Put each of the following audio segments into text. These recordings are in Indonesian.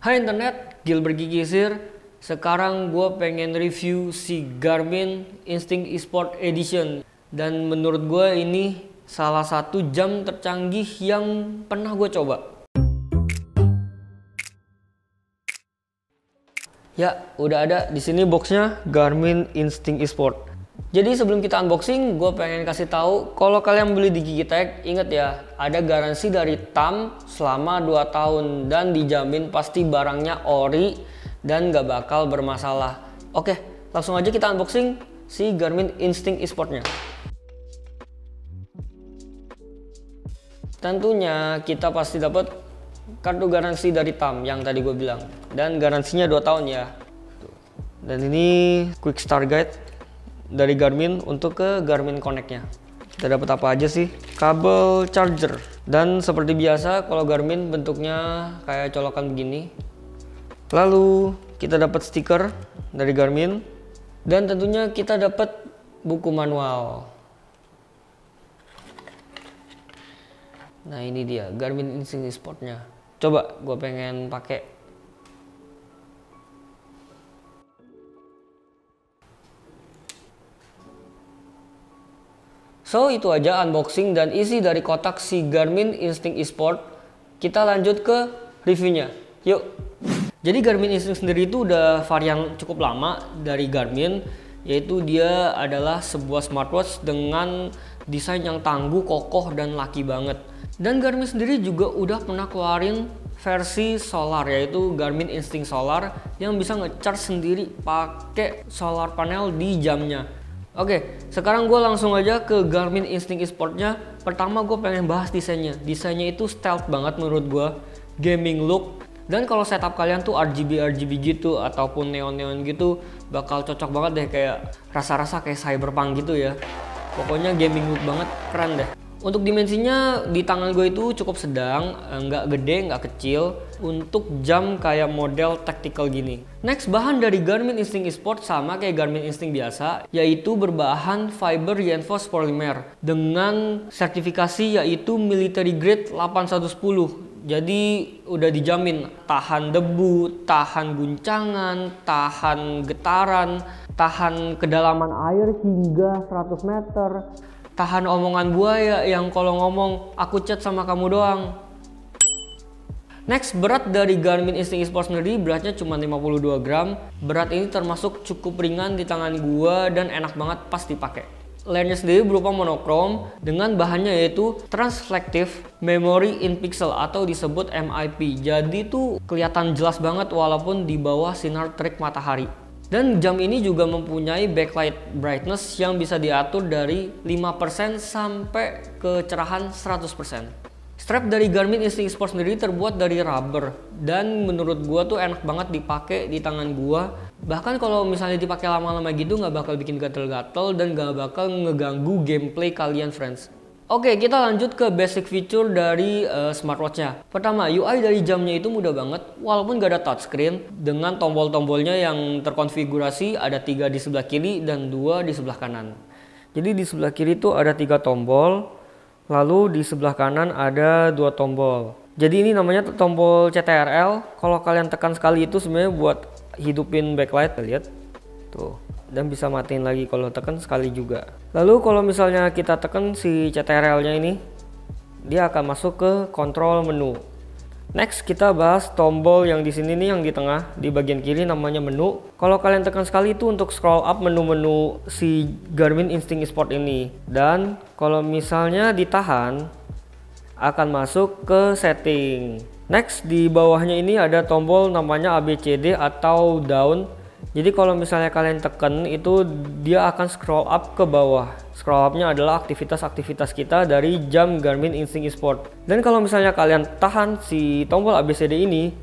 Hai internet, Gilbert Gigisir. Sekarang gue pengen review si Garmin Instinct Esport Edition. Dan menurut gue ini salah satu jam tercanggih yang pernah gue coba. Ya, udah ada di sini boxnya Garmin Instinct Esport. Jadi sebelum kita unboxing, gue pengen kasih tahu kalau kalian beli di Gigitech, inget ya, ada garansi dari TAM selama 2 tahun dan dijamin pasti barangnya ori dan gak bakal bermasalah. Oke, langsung aja kita unboxing si Garmin Instinct eSportnya. Tentunya kita pasti dapat kartu garansi dari TAM yang tadi gue bilang dan garansinya 2 tahun ya. Dan ini quick start guide dari Garmin untuk ke Garmin Connect-nya. Kita dapat apa aja sih? Kabel charger. Dan seperti biasa kalau Garmin bentuknya kayak colokan begini. Lalu kita dapat stiker dari Garmin dan tentunya kita dapat buku manual. Nah, ini dia Garmin Instinct Sport-nya. Coba gue pengen pakai So itu aja unboxing dan isi dari kotak si Garmin Instinct Esport. Kita lanjut ke reviewnya. Yuk. Jadi Garmin Instinct sendiri itu udah varian cukup lama dari Garmin yaitu dia adalah sebuah smartwatch dengan desain yang tangguh, kokoh dan laki banget. Dan Garmin sendiri juga udah pernah keluarin versi solar yaitu Garmin Instinct Solar yang bisa ngecharge sendiri pakai solar panel di jamnya. Oke, sekarang gue langsung aja ke Garmin Instinct Esportnya. Pertama gue pengen bahas desainnya. Desainnya itu stealth banget menurut gue, gaming look. Dan kalau setup kalian tuh RGB RGB gitu ataupun neon neon gitu bakal cocok banget deh kayak rasa-rasa kayak cyberpunk gitu ya. Pokoknya gaming look banget, keren deh. Untuk dimensinya di tangan gue itu cukup sedang, eh, nggak gede, nggak kecil. Untuk jam kayak model tactical gini. Next, bahan dari Garmin Instinct Esport sama kayak Garmin Instinct biasa, yaitu berbahan fiber reinforced polymer dengan sertifikasi yaitu military grade 8110. Jadi udah dijamin tahan debu, tahan guncangan, tahan getaran, tahan kedalaman air hingga 100 meter, tahan omongan buaya yang kalau ngomong aku chat sama kamu doang. Next, berat dari Garmin Instinct Esports sendiri beratnya cuma 52 gram. Berat ini termasuk cukup ringan di tangan gua dan enak banget pas dipakai. Lensnya sendiri berupa monokrom dengan bahannya yaitu Transflective Memory in Pixel atau disebut MIP. Jadi tuh kelihatan jelas banget walaupun di bawah sinar terik matahari. Dan jam ini juga mempunyai backlight brightness yang bisa diatur dari 5% sampai kecerahan 100%. Strap dari Garmin Instinct Sport sendiri terbuat dari rubber dan menurut gua tuh enak banget dipakai di tangan gua. Bahkan kalau misalnya dipakai lama-lama gitu nggak bakal bikin gatel-gatel dan nggak bakal ngeganggu gameplay kalian friends. Oke, kita lanjut ke basic feature dari uh, smartwatch-nya. Pertama, UI dari jamnya itu mudah banget, walaupun gak ada touchscreen, dengan tombol-tombolnya yang terkonfigurasi ada tiga di sebelah kiri dan dua di sebelah kanan. Jadi di sebelah kiri itu ada tiga tombol, lalu di sebelah kanan ada dua tombol. Jadi ini namanya tombol CTRL. Kalau kalian tekan sekali itu sebenarnya buat hidupin backlight, lihat tuh dan bisa matiin lagi kalau tekan sekali juga lalu kalau misalnya kita tekan si CTRL nya ini dia akan masuk ke kontrol menu next kita bahas tombol yang di sini nih yang di tengah di bagian kiri namanya menu kalau kalian tekan sekali itu untuk scroll up menu-menu si Garmin Instinct Sport ini dan kalau misalnya ditahan akan masuk ke setting next di bawahnya ini ada tombol namanya ABCD atau down jadi kalau misalnya kalian tekan itu dia akan scroll up ke bawah. Scroll upnya adalah aktivitas-aktivitas kita dari jam Garmin Instinct eSport. Dan kalau misalnya kalian tahan si tombol ABCD ini,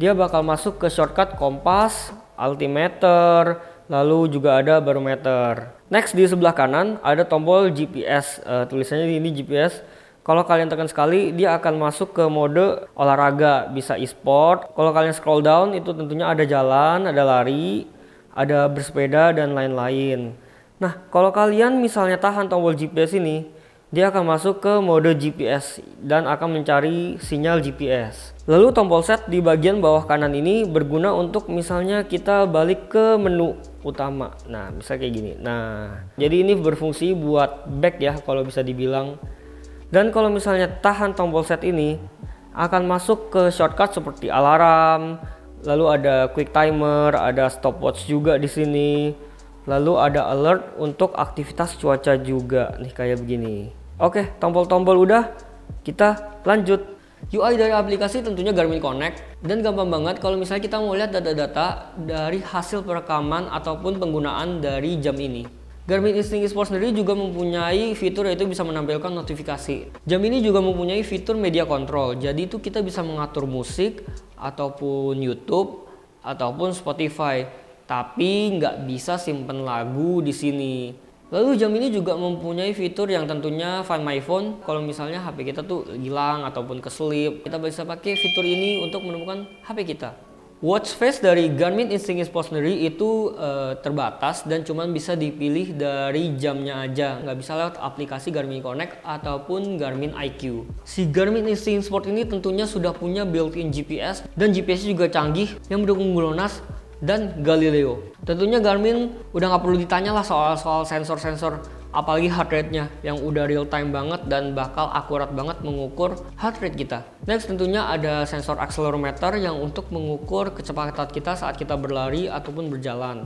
dia bakal masuk ke shortcut kompas, altimeter, lalu juga ada barometer. Next di sebelah kanan ada tombol GPS, uh, eh, tulisannya ini GPS kalau kalian tekan sekali, dia akan masuk ke mode olahraga, bisa e-sport. Kalau kalian scroll down, itu tentunya ada jalan, ada lari, ada bersepeda, dan lain-lain. Nah, kalau kalian misalnya tahan tombol GPS ini, dia akan masuk ke mode GPS dan akan mencari sinyal GPS. Lalu tombol set di bagian bawah kanan ini berguna untuk misalnya kita balik ke menu utama. Nah, bisa kayak gini. Nah, jadi ini berfungsi buat back ya kalau bisa dibilang dan kalau misalnya tahan tombol set ini akan masuk ke shortcut seperti alarm, lalu ada quick timer, ada stopwatch juga di sini. Lalu ada alert untuk aktivitas cuaca juga nih kayak begini. Oke, tombol-tombol udah, kita lanjut. UI dari aplikasi tentunya Garmin Connect dan gampang banget kalau misalnya kita mau lihat data-data dari hasil perekaman ataupun penggunaan dari jam ini. Garmin Instinct Sport sendiri juga mempunyai fitur yaitu bisa menampilkan notifikasi. Jam ini juga mempunyai fitur media control. Jadi itu kita bisa mengatur musik ataupun YouTube ataupun Spotify, tapi nggak bisa simpen lagu di sini. Lalu jam ini juga mempunyai fitur yang tentunya Find My Phone. Kalau misalnya HP kita tuh hilang ataupun keselip, kita bisa pakai fitur ini untuk menemukan HP kita. Watch face dari Garmin Instinct Sportsmanry itu uh, terbatas dan cuma bisa dipilih dari jamnya aja, nggak bisa lewat aplikasi Garmin Connect ataupun Garmin IQ. Si Garmin Instinct Sport ini tentunya sudah punya built-in GPS dan GPS juga canggih yang mendukung GLONASS dan Galileo. Tentunya Garmin udah nggak perlu ditanya lah soal-soal sensor-sensor apalagi heart rate-nya yang udah real time banget dan bakal akurat banget mengukur heart rate kita. Next tentunya ada sensor accelerometer yang untuk mengukur kecepatan kita saat kita berlari ataupun berjalan.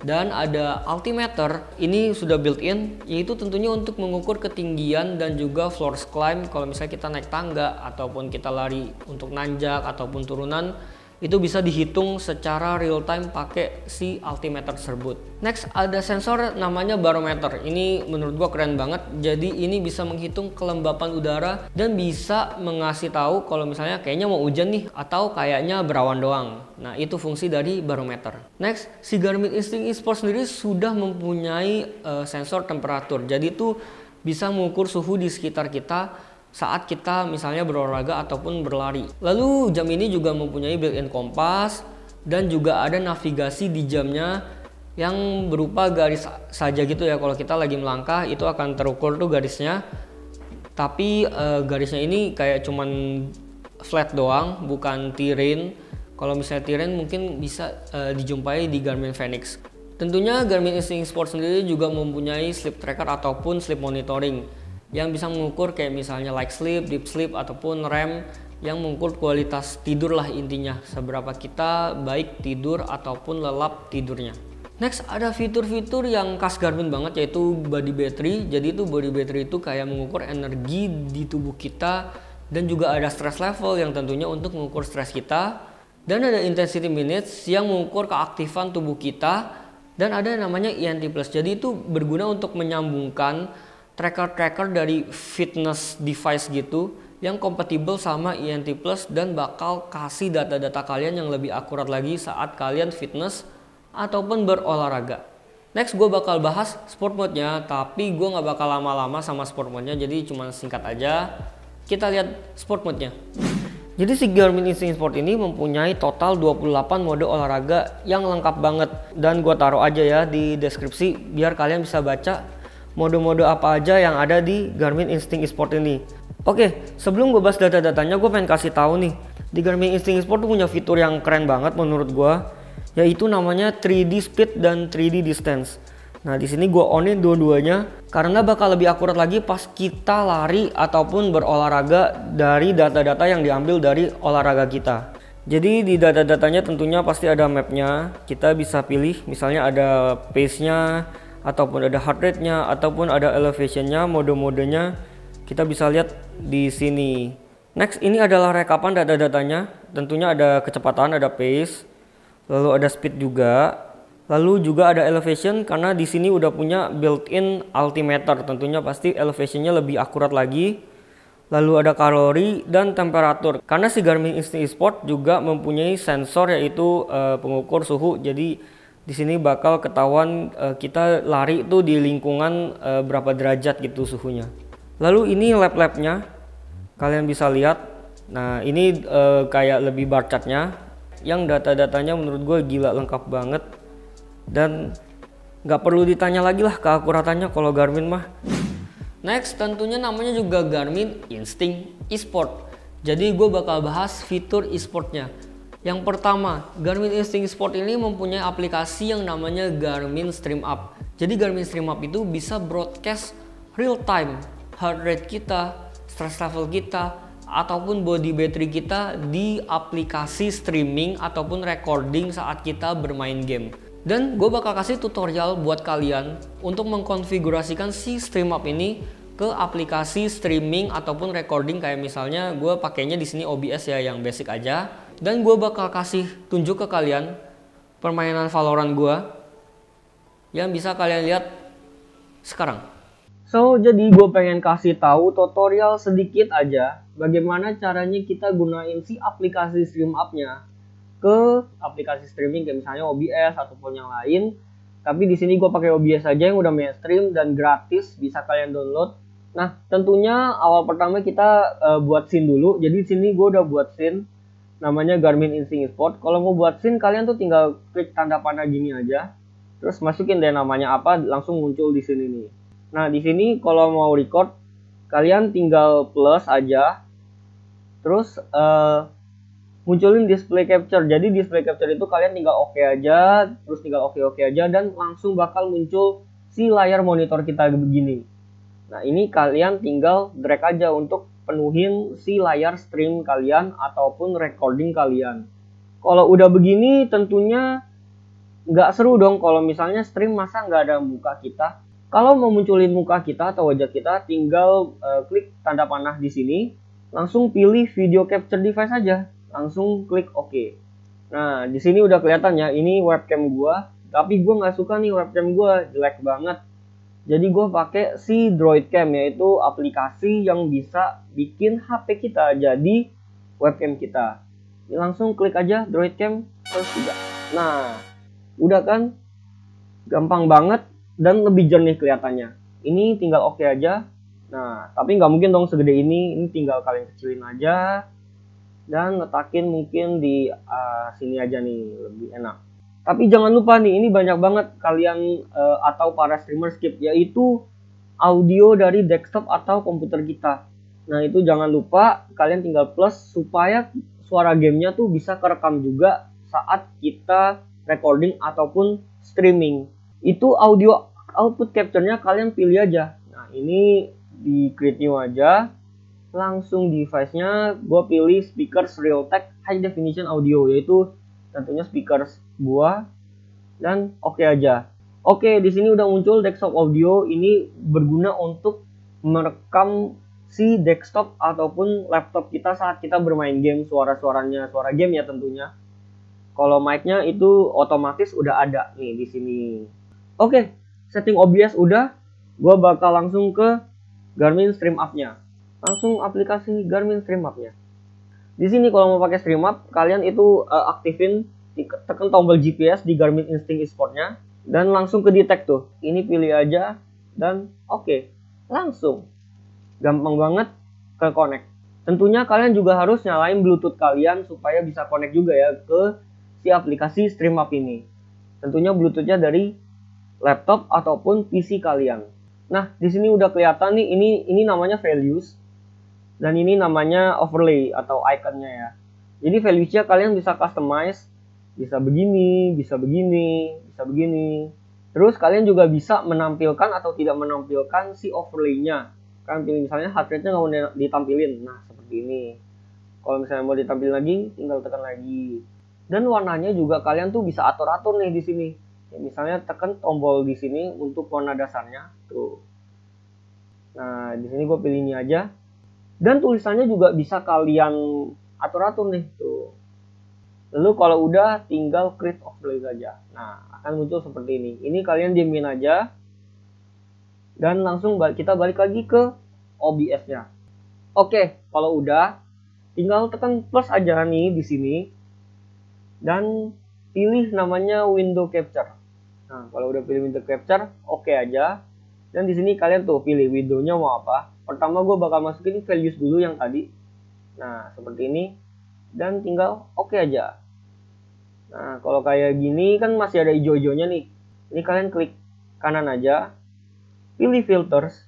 Dan ada altimeter, ini sudah built-in, yaitu tentunya untuk mengukur ketinggian dan juga floor climb kalau misalnya kita naik tangga ataupun kita lari untuk nanjak ataupun turunan itu bisa dihitung secara real time pakai si altimeter tersebut. Next ada sensor namanya barometer. Ini menurut gua keren banget. Jadi ini bisa menghitung kelembapan udara dan bisa mengasih tahu kalau misalnya kayaknya mau hujan nih atau kayaknya berawan doang. Nah, itu fungsi dari barometer. Next, si Garmin Instinct Sport sendiri sudah mempunyai uh, sensor temperatur. Jadi itu bisa mengukur suhu di sekitar kita saat kita misalnya berolahraga ataupun berlari. Lalu jam ini juga mempunyai built-in kompas dan juga ada navigasi di jamnya yang berupa garis saja gitu ya kalau kita lagi melangkah itu akan terukur tuh garisnya tapi e, garisnya ini kayak cuman flat doang bukan tirin kalau misalnya tirin mungkin bisa e, dijumpai di Garmin Fenix tentunya Garmin Instinct Sport sendiri juga mempunyai sleep tracker ataupun sleep monitoring yang bisa mengukur kayak misalnya light sleep, deep sleep ataupun REM yang mengukur kualitas tidur lah intinya seberapa kita baik tidur ataupun lelap tidurnya. Next ada fitur-fitur yang khas Garmin banget yaitu body battery. Jadi itu body battery itu kayak mengukur energi di tubuh kita dan juga ada stress level yang tentunya untuk mengukur stres kita dan ada intensity minutes yang mengukur keaktifan tubuh kita dan ada yang namanya INT e plus. Jadi itu berguna untuk menyambungkan tracker tracker dari fitness device gitu yang kompatibel sama iNT e Plus dan bakal kasih data-data kalian yang lebih akurat lagi saat kalian fitness ataupun berolahraga. Next gue bakal bahas sport mode-nya, tapi gue gak bakal lama-lama sama sport mode-nya, jadi cuma singkat aja. Kita lihat sport mode-nya. Jadi si Garmin Instinct Sport ini mempunyai total 28 mode olahraga yang lengkap banget. Dan gue taruh aja ya di deskripsi biar kalian bisa baca mode-mode apa aja yang ada di Garmin Instinct Sport ini. Oke, sebelum gue bahas data-datanya, gue pengen kasih tahu nih, di Garmin Instinct Sport tuh punya fitur yang keren banget menurut gue, yaitu namanya 3D Speed dan 3D Distance. Nah, di sini gue onin dua-duanya karena bakal lebih akurat lagi pas kita lari ataupun berolahraga dari data-data yang diambil dari olahraga kita. Jadi di data-datanya tentunya pasti ada mapnya, kita bisa pilih misalnya ada pace-nya, ataupun ada heart rate-nya ataupun ada elevation-nya, mode-modenya kita bisa lihat di sini. Next ini adalah rekapan data-datanya. Tentunya ada kecepatan, ada pace, lalu ada speed juga. Lalu juga ada elevation karena di sini udah punya built-in altimeter. Tentunya pasti elevation-nya lebih akurat lagi. Lalu ada kalori dan temperatur. Karena si Garmin Instinct Sport juga mempunyai sensor yaitu uh, pengukur suhu. Jadi di sini bakal ketahuan uh, kita lari tuh di lingkungan uh, berapa derajat gitu suhunya. Lalu ini lab-labnya, kalian bisa lihat. Nah ini uh, kayak lebih barcatnya. yang data-datanya menurut gue gila lengkap banget dan nggak perlu ditanya lagi lah keakuratannya kalau Garmin mah. Next tentunya namanya juga Garmin Instinct Esport. Jadi gue bakal bahas fitur esportnya. Yang pertama, Garmin Instinct Sport ini mempunyai aplikasi yang namanya Garmin Stream Up. Jadi Garmin Stream Up itu bisa broadcast real time heart rate kita, stress level kita, ataupun body battery kita di aplikasi streaming ataupun recording saat kita bermain game. Dan gue bakal kasih tutorial buat kalian untuk mengkonfigurasikan si stream up ini ke aplikasi streaming ataupun recording kayak misalnya gue pakainya di sini OBS ya yang basic aja dan gue bakal kasih tunjuk ke kalian permainan Valorant gue yang bisa kalian lihat sekarang. So, jadi gue pengen kasih tahu tutorial sedikit aja bagaimana caranya kita gunain si aplikasi Stream Up-nya ke aplikasi streaming kayak misalnya OBS ataupun yang lain. Tapi di sini gue pakai OBS aja yang udah mainstream dan gratis bisa kalian download. Nah, tentunya awal pertama kita uh, buat scene dulu. Jadi di sini gue udah buat scene namanya Garmin Instinct Sport. Kalau mau buat scene kalian tuh tinggal klik tanda panah gini aja. Terus masukin deh namanya apa langsung muncul di sini nih. Nah, di sini kalau mau record kalian tinggal plus aja. Terus uh, munculin display capture. Jadi display capture itu kalian tinggal oke okay aja, terus tinggal oke okay oke -okay aja dan langsung bakal muncul si layar monitor kita begini. Nah, ini kalian tinggal drag aja untuk penuhin si layar stream kalian ataupun recording kalian. Kalau udah begini tentunya nggak seru dong kalau misalnya stream masa nggak ada muka kita. Kalau mau munculin muka kita atau wajah kita, tinggal uh, klik tanda panah di sini, langsung pilih video capture device aja. langsung klik OK. Nah, di sini udah kelihatan ya, ini webcam gua, tapi gua nggak suka nih webcam gua, jelek banget. Jadi gue pakai si Droid Cam yaitu aplikasi yang bisa bikin HP kita jadi webcam kita. Langsung klik aja Droid Cam terus juga. Nah, udah kan? Gampang banget dan lebih jernih kelihatannya. Ini tinggal oke okay aja. Nah, tapi nggak mungkin dong segede ini. Ini tinggal kalian kecilin aja dan letakin mungkin di uh, sini aja nih lebih enak. Tapi jangan lupa nih, ini banyak banget kalian uh, atau para streamer skip, yaitu audio dari desktop atau komputer kita. Nah itu jangan lupa kalian tinggal plus supaya suara gamenya tuh bisa kerekam juga saat kita recording ataupun streaming. Itu audio output capture-nya kalian pilih aja. Nah ini di create new aja. Langsung device-nya gue pilih speakers Realtek High Definition Audio yaitu tentunya speakers buah dan oke okay aja. Oke, okay, di sini udah muncul desktop audio. Ini berguna untuk merekam si desktop ataupun laptop kita saat kita bermain game, suara-suaranya, suara game ya tentunya. Kalau mic-nya itu otomatis udah ada nih di sini. Oke, okay, setting OBS udah. Gua bakal langsung ke Garmin Stream Up-nya. Langsung aplikasi Garmin Stream Up-nya. Di sini kalau mau pakai Stream Up, kalian itu uh, aktifin tekan tombol GPS di Garmin Instinct Esportnya dan langsung ke detect tuh ini pilih aja dan oke okay. langsung gampang banget ke connect tentunya kalian juga harus nyalain bluetooth kalian supaya bisa connect juga ya ke si aplikasi stream up ini tentunya bluetoothnya dari laptop ataupun PC kalian nah di sini udah kelihatan nih ini ini namanya values dan ini namanya overlay atau iconnya ya jadi values-nya kalian bisa customize bisa begini, bisa begini, bisa begini. Terus kalian juga bisa menampilkan atau tidak menampilkan si overlay-nya. Kan pilih misalnya heart rate-nya nggak mau ditampilin. Nah, seperti ini. Kalau misalnya mau ditampil lagi, tinggal tekan lagi. Dan warnanya juga kalian tuh bisa atur-atur nih di sini. Ya, misalnya tekan tombol di sini untuk warna dasarnya. Tuh. Nah, di sini gue pilih ini aja. Dan tulisannya juga bisa kalian atur-atur nih. Tuh Lalu kalau udah tinggal create of blade aja. Nah, akan muncul seperti ini. Ini kalian dimin aja. Dan langsung kita balik lagi ke OBS-nya. Oke, kalau udah tinggal tekan plus aja nih di sini. Dan pilih namanya window capture. Nah, kalau udah pilih window capture, oke okay aja. Dan di sini kalian tuh pilih windownya mau apa. Pertama gue bakal masukin values dulu yang tadi. Nah, seperti ini dan tinggal oke okay aja. Nah, kalau kayak gini kan masih ada hijau-hijaunya nih. Ini kalian klik kanan aja, pilih filters,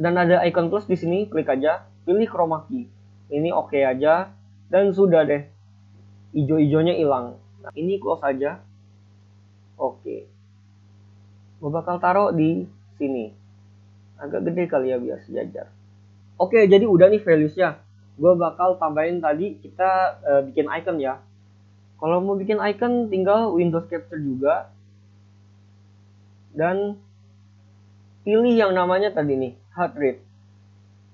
dan ada icon plus di sini, klik aja, pilih chroma key. Ini oke okay aja, dan sudah deh. Hijau-hijaunya hilang. Nah, ini close aja. Oke. Okay. Gue bakal taruh di sini. Agak gede kali ya biar sejajar. Oke, okay, jadi udah nih values-nya gue bakal tambahin tadi kita uh, bikin icon ya kalau mau bikin icon tinggal Windows Capture juga dan pilih yang namanya tadi nih heart rate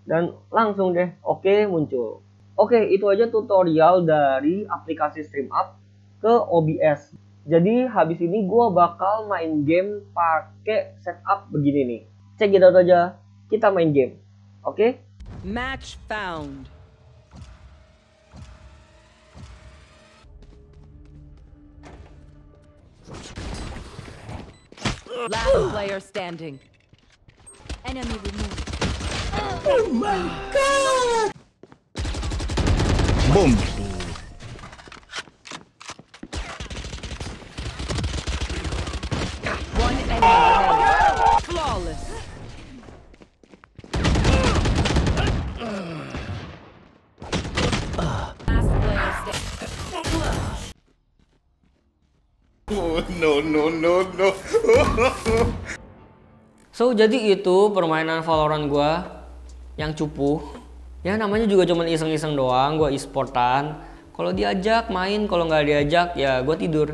dan langsung deh oke okay, muncul oke okay, itu aja tutorial dari aplikasi stream up ke OBS jadi habis ini gue bakal main game pakai setup begini nih cek it aja kita main game oke okay? match found Last player standing. Enemy removed. Oh my god! Boom! no no no no. so jadi itu permainan Valorant gue yang cupu. Ya namanya juga cuman iseng-iseng doang, gue e-sportan. Kalau diajak main, kalau nggak diajak ya gue tidur.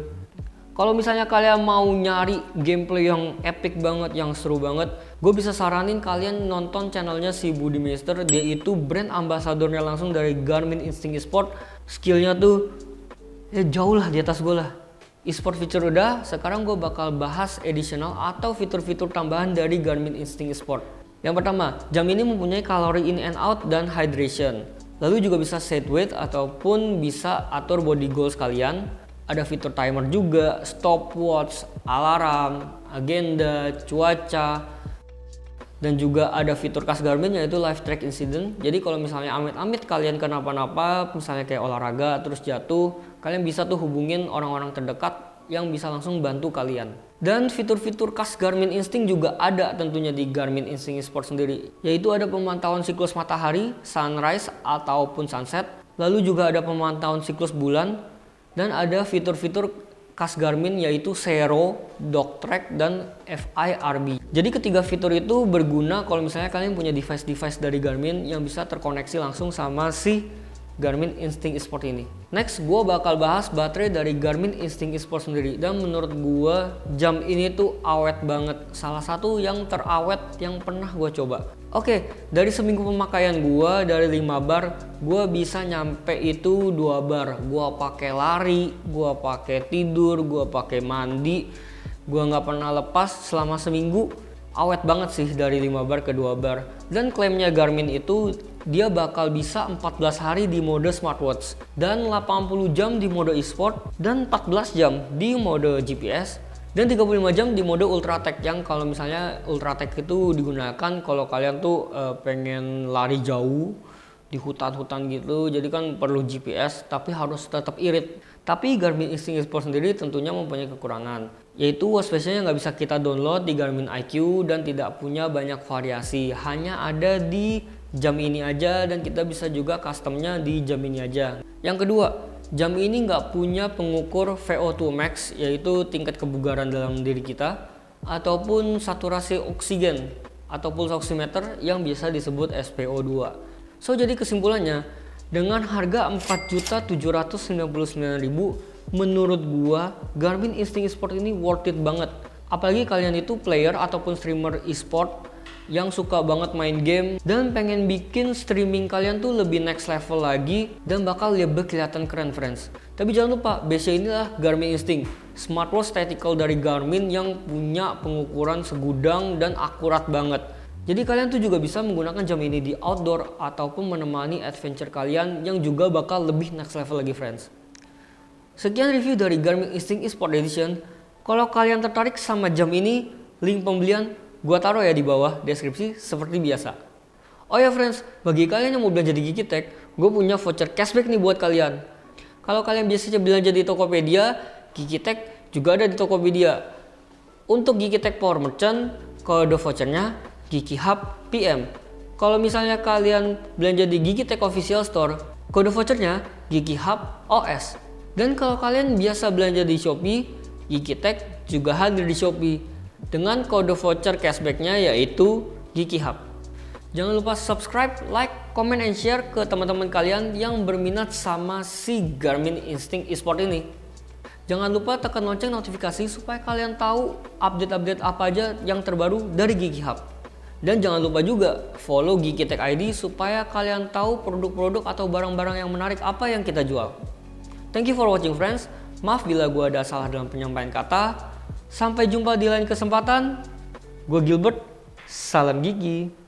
Kalau misalnya kalian mau nyari gameplay yang epic banget, yang seru banget, gue bisa saranin kalian nonton channelnya si Budi Mister. Dia itu brand ambasadornya langsung dari Garmin Instinct e-sport. Skillnya tuh ya jauh lah di atas gue lah eSport fitur udah, sekarang gue bakal bahas additional atau fitur-fitur tambahan dari Garmin Instinct E-sport. Yang pertama, jam ini mempunyai kalori in and out dan hydration. Lalu juga bisa set weight ataupun bisa atur body goals kalian. Ada fitur timer juga, stopwatch, alarm, agenda, cuaca, dan juga ada fitur khas Garmin yaitu live track incident. Jadi kalau misalnya amit-amit kalian kenapa-napa, misalnya kayak olahraga terus jatuh, kalian bisa tuh hubungin orang-orang terdekat yang bisa langsung bantu kalian. Dan fitur-fitur khas Garmin Instinct juga ada tentunya di Garmin Instinct Sport sendiri, yaitu ada pemantauan siklus matahari, sunrise ataupun sunset, lalu juga ada pemantauan siklus bulan, dan ada fitur-fitur kas Garmin yaitu Zero, DocTrack, dan FIRB. Jadi ketiga fitur itu berguna kalau misalnya kalian punya device-device dari Garmin yang bisa terkoneksi langsung sama si Garmin Instinct Sport ini. Next, gue bakal bahas baterai dari Garmin Instinct Sport sendiri. Dan menurut gue, jam ini tuh awet banget. Salah satu yang terawet yang pernah gue coba. Oke, dari seminggu pemakaian gua dari 5 bar, gua bisa nyampe itu 2 bar. Gua pakai lari, gua pakai tidur, gua pakai mandi. Gua nggak pernah lepas selama seminggu. Awet banget sih dari 5 bar ke 2 bar. Dan klaimnya Garmin itu dia bakal bisa 14 hari di mode smartwatch dan 80 jam di mode e-sport dan 14 jam di mode GPS dan 35 jam di mode ultratech yang kalau misalnya ultratech itu digunakan kalau kalian tuh e, pengen lari jauh di hutan-hutan gitu jadi kan perlu GPS tapi harus tetap irit tapi Garmin Instinct Explore sendiri tentunya mempunyai kekurangan yaitu watchfacenya yang nggak bisa kita download di Garmin IQ dan tidak punya banyak variasi hanya ada di jam ini aja dan kita bisa juga customnya di jam ini aja yang kedua Jam ini nggak punya pengukur VO2 max, yaitu tingkat kebugaran dalam diri kita, ataupun saturasi oksigen atau pulse oximeter yang bisa disebut SPO2. So jadi kesimpulannya, dengan harga 4.799.000 menurut gua Garmin Instinct Sport ini worth it banget. Apalagi kalian itu player ataupun streamer e-sport yang suka banget main game dan pengen bikin streaming kalian tuh lebih next level lagi dan bakal lebih kelihatan keren friends. Tapi jangan lupa, BC inilah Garmin Instinct, smartwatch tactical dari Garmin yang punya pengukuran segudang dan akurat banget. Jadi kalian tuh juga bisa menggunakan jam ini di outdoor ataupun menemani adventure kalian yang juga bakal lebih next level lagi friends. Sekian review dari Garmin Instinct Esport Edition. Kalau kalian tertarik sama jam ini, link pembelian Gua taruh ya di bawah deskripsi seperti biasa. Oh ya friends, bagi kalian yang mau belanja di Gigitech, gue punya voucher cashback nih buat kalian. Kalau kalian biasanya belanja di Tokopedia, Gigitech juga ada di Tokopedia. Untuk Gigitech Power Merchant, kode vouchernya Gigi Hub PM. Kalau misalnya kalian belanja di Gigitech Official Store, kode vouchernya Gigi Hub OS. Dan kalau kalian biasa belanja di Shopee, Gigitech juga hadir di Shopee dengan kode voucher cashbacknya yaitu Gigi Hub. Jangan lupa subscribe, like, comment, and share ke teman-teman kalian yang berminat sama si Garmin Instinct eSport ini. Jangan lupa tekan lonceng notifikasi supaya kalian tahu update-update apa aja yang terbaru dari Gigi Hub. Dan jangan lupa juga follow Gigi Tech ID supaya kalian tahu produk-produk atau barang-barang yang menarik apa yang kita jual. Thank you for watching friends. Maaf bila gua ada salah dalam penyampaian kata. Sampai jumpa di lain kesempatan. Gue Gilbert, salam gigi.